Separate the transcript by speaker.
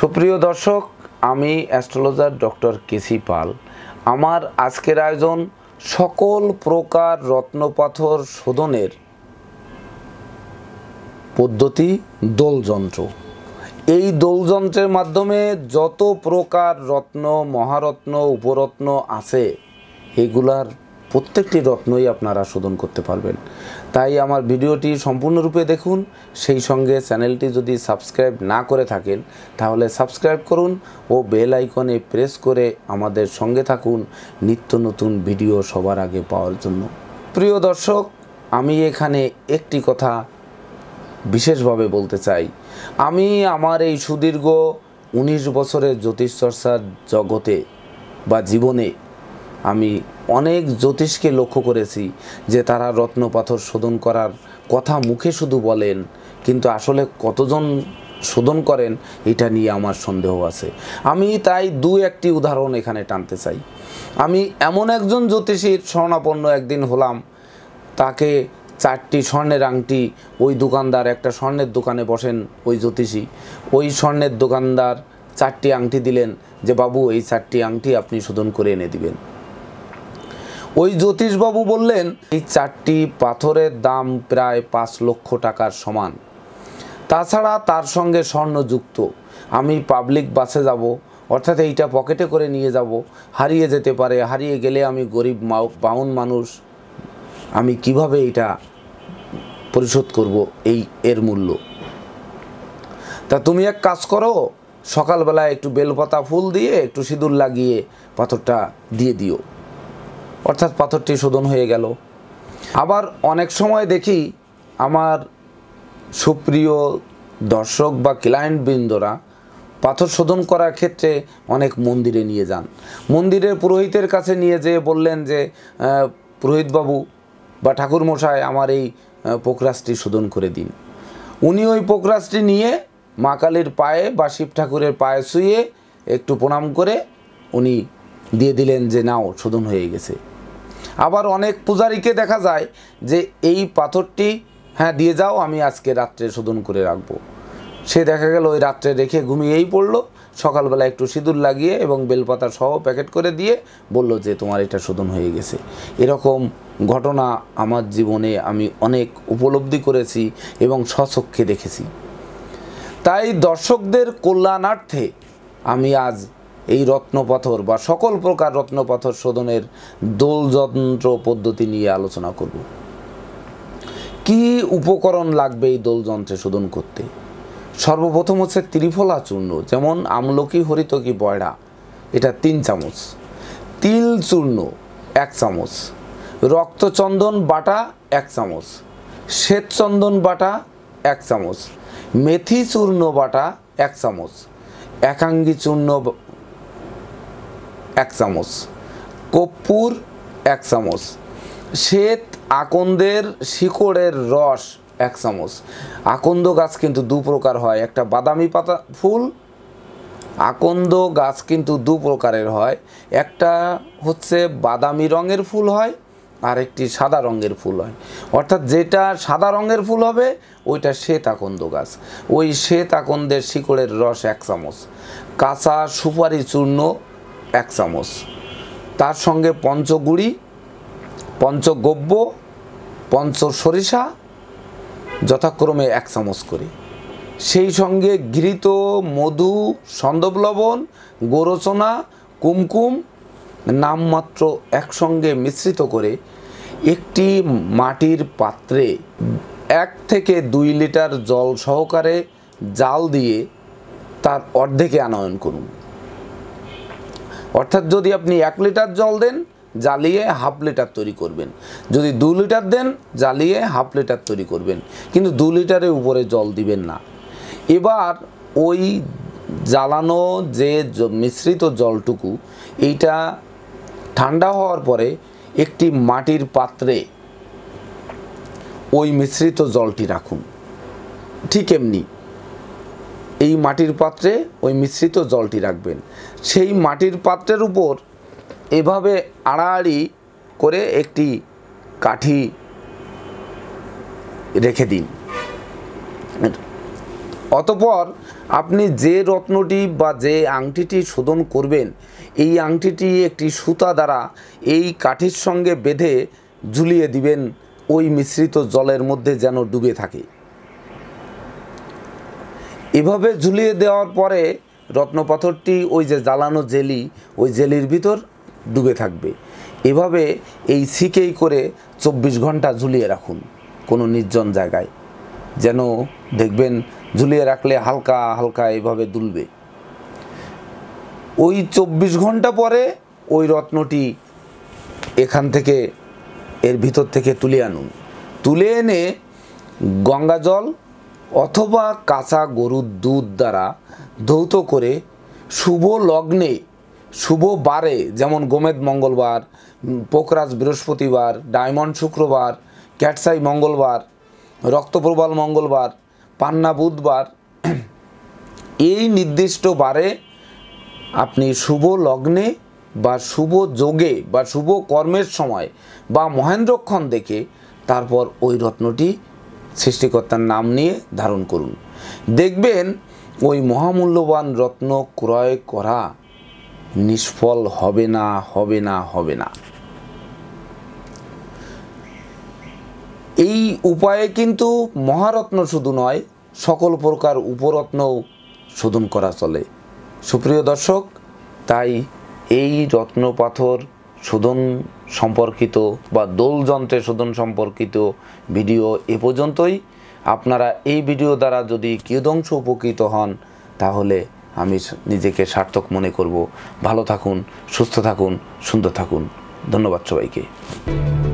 Speaker 1: সুপ্রিয় দর্শক আমি অ্যাস্ট্রোলজার ডক্টর কেসি পাল আমার আজকের আয়োজন সকল প্রকার রত্নপাথর শোধনের পদ্ধতি দোলযন্ত্র এই দোলযন্ত্রের মাধ্যমে যত প্রকার রত্ন মহারত্ন উপরত্ন আছে এগুলার প্রত্যেকটি রত্নই আপনারা শোধন করতে পারবেন তাই আমার ভিডিওটি সম্পূর্ণরূপে দেখুন সেই সঙ্গে চ্যানেলটি যদি সাবস্ক্রাইব না করে থাকেন তাহলে সাবস্ক্রাইব করুন ও বেল আইকনে প্রেস করে আমাদের সঙ্গে থাকুন নিত্য নতুন ভিডিও সবার আগে পাওয়ার জন্য প্রিয় দর্শক আমি এখানে একটি কথা বিশেষভাবে বলতে চাই আমি আমার এই সুদীর্ঘ উনিশ বছরের জ্যোতিষচর্চার জগতে বা জীবনে আমি অনেক জ্যোতিষকে লক্ষ্য করেছি যে তারা রত্ন পাথর শোধন করার কথা মুখে শুধু বলেন কিন্তু আসলে কতজন শোধন করেন এটা নিয়ে আমার সন্দেহ আছে আমি তাই দু একটি উদাহরণ এখানে টানতে চাই আমি এমন একজন জ্যোতিষীর স্বর্ণাপন্ন একদিন হলাম তাকে চারটি স্বর্ণের আংটি ওই দোকানদার একটা স্বর্ণের দোকানে বসেন ওই জ্যোতিষী ওই স্বর্ণের দোকানদার চারটি আংটি দিলেন যে বাবু এই চারটি আংটি আপনি শোধন করে এনে দিবেন ওই জ্যোতিষবাবু বললেন এই চারটি পাথরের দাম প্রায় পাঁচ লক্ষ টাকার সমান তাছাড়া তার সঙ্গে স্বর্ণ যুক্ত আমি পাবলিক বাসে যাব অর্থাৎ এইটা পকেটে করে নিয়ে যাব হারিয়ে যেতে পারে হারিয়ে গেলে আমি গরিব বাউন মানুষ আমি কিভাবে এটা পরিশোধ করব এই এর মূল্য তা তুমি এক কাজ করো সকালবেলায় একটু বেলপাতা ফুল দিয়ে একটু সিঁদুর লাগিয়ে পাথরটা দিয়ে দিও অর্থাৎ পাথরটি শোধন হয়ে গেল আবার অনেক সময় দেখি আমার সুপ্রিয় দর্শক বা ক্লায়েন্ট বৃন্দরা পাথর শোধন করার ক্ষেত্রে অনেক মন্দিরে নিয়ে যান মন্দিরের পুরোহিতের কাছে নিয়ে যেয়ে বললেন যে পুরোহিতবাবু বা ঠাকুর মশাই আমার এই পোকরাসটি শোধন করে দিন উনি ওই পোকরাসটি নিয়ে মা কালীর পায়ে বা শিব ঠাকুরের পায়ে শুয়ে একটু প্রণাম করে উনি দিয়ে দিলেন যে নাও শোধন হয়ে গেছে আবার অনেক পূজারীকে দেখা যায় যে এই পাথরটি হ্যাঁ দিয়ে যাও আমি আজকে রাত্রে শোধন করে রাখবো সে দেখা গেল ওই রাত্রে রেখে ঘুমিয়েই পড়লো সকালবেলা একটু সিঁদুর লাগিয়ে এবং বেলপাতা সহ প্যাকেট করে দিয়ে বলল যে তোমার এটা শোধন হয়ে গেছে এরকম ঘটনা আমার জীবনে আমি অনেক উপলব্ধি করেছি এবং স্বচক্ষে দেখেছি তাই দর্শকদের কল্যাণার্থে আমি আজ এই রত্নপাথর বা সকল প্রকার রত্নপাথর শোধনের দোলযন্ত্র পদ্ধতি নিয়ে আলোচনা করব কি উপকরণ লাগবে এই দোলযন্ত্রে শোধন করতে সর্বপ্রথম হচ্ছে ত্রিফলা চূর্ণ যেমন আমলকি হরিতকি বয়ড়া এটা তিন চামচ তিল চূর্ণ এক চামচ রক্তচন্দন বাটা এক চামচ শ্বেতচন্দন বাটা এক চামচ মেথি চূর্ণ বাটা এক চামচ একাঙ্গি চূর্ণ এক চামচ কপ্পুর এক চামচ শ্বেত আকন্দের শিকড়ের রস এক চামচ আকন্দ গাছ কিন্তু দু প্রকার হয় একটা বাদামি পাতা ফুল আকন্দ গাছ কিন্তু দু প্রকারের হয় একটা হচ্ছে বাদামি রঙের ফুল হয় আর একটি সাদা রঙের ফুল হয় অর্থাৎ যেটা সাদা রঙের ফুল হবে ওইটা শ্বেত আকন্দ গাছ ওই শ্বেত আকন্দের শিকড়ের রস এক চামচ কাঁচা সুপারি চূর্ণ এক চামচ তার সঙ্গে পঞ্চগুড়ি পঞ্চগব্য পঞ্চ সরিষা যথাক্রমে এক চামচ করে সেই সঙ্গে ঘৃত মধু সন্দবলবণ গোরচনা কুমকুম নামমাত্র একসঙ্গে মিশ্রিত করে একটি মাটির পাত্রে এক থেকে দুই লিটার জল সহকারে জাল দিয়ে তার অর্ধেকে আনয়ন করুন অর্থাৎ যদি আপনি এক লিটার জল দেন জ্বালিয়ে হাফ লিটার তৈরি করবেন যদি দু লিটার দেন জ্বালিয়ে হাফ লিটার তৈরি করবেন কিন্তু দু লিটারের উপরে জল দিবেন না এবার ওই জ্বালানো যে মিশ্রিত জলটুকু এইটা ঠান্ডা হওয়ার পরে একটি মাটির পাত্রে ওই মিশ্রিত জলটি রাখুন ঠিক এমনি এই মাটির পাত্রে ওই মিশ্রিত জলটি রাখবেন সেই মাটির পাত্রের উপর এভাবে আড়াআড়ি করে একটি কাঠি রেখে দিন অতপর আপনি যে রত্নটি বা যে আংটিটি শোধন করবেন এই আংটিটি একটি সুতা দ্বারা এই কাঠির সঙ্গে বেঁধে ঝুলিয়ে দিবেন ওই মিশ্রিত জলের মধ্যে যেন ডুবে থাকে এভাবে ঝুলিয়ে দেওয়ার পরে রত্নপাথরটি ওই যে জ্বালানো জেলি ওই জেলির ভিতর ডুবে থাকবে এভাবে এই সিকেই করে চব্বিশ ঘন্টা ঝুলিয়ে রাখুন কোনো নির্জন জায়গায় যেন দেখবেন ঝুলিয়ে রাখলে হালকা হালকা এভাবে দুলবে ওই চব্বিশ ঘন্টা পরে ওই রত্নটি এখান থেকে এর ভিতর থেকে তুলে আনুন তুলে এনে গঙ্গা জল অথবা কাঁচা গরুর দুধ দ্বারা ধৌত করে শুভ লগ্নে শুভ বারে যেমন গোমেদ মঙ্গলবার পোকরাজ বৃহস্পতিবার ডায়মন্ড শুক্রবার ক্যাটসাই মঙ্গলবার রক্তপ্রবাল মঙ্গলবার পান্না বুধবার এই নির্দিষ্ট বারে আপনি শুভ লগ্নে বা শুভ যোগে বা শুভ কর্মের সময় বা মহেন্দ্রক্ষণ দেখে তারপর ওই রত্নটি সৃষ্টিকর্তার নাম নিয়ে ধারণ করুন দেখবেন ওই মহামূল্যবান রত্ন ক্রয় করা নিষ্ফল হবে না হবে না হবে না এই উপায়ে কিন্তু মহারত্ন শুধু নয় সকল প্রকার উপরত্নও শোধন করা চলে সুপ্রিয় দর্শক তাই এই রত্ন পাথর শোধন সম্পর্কিত বা দোলযন্ত্রে শোধন সম্পর্কিত ভিডিও এ পর্যন্তই আপনারা এই ভিডিও দ্বারা যদি কিয়দংশ উপকৃত হন তাহলে আমি নিজেকে সার্থক মনে করব ভালো থাকুন সুস্থ থাকুন সুন্দর থাকুন ধন্যবাদ সবাইকে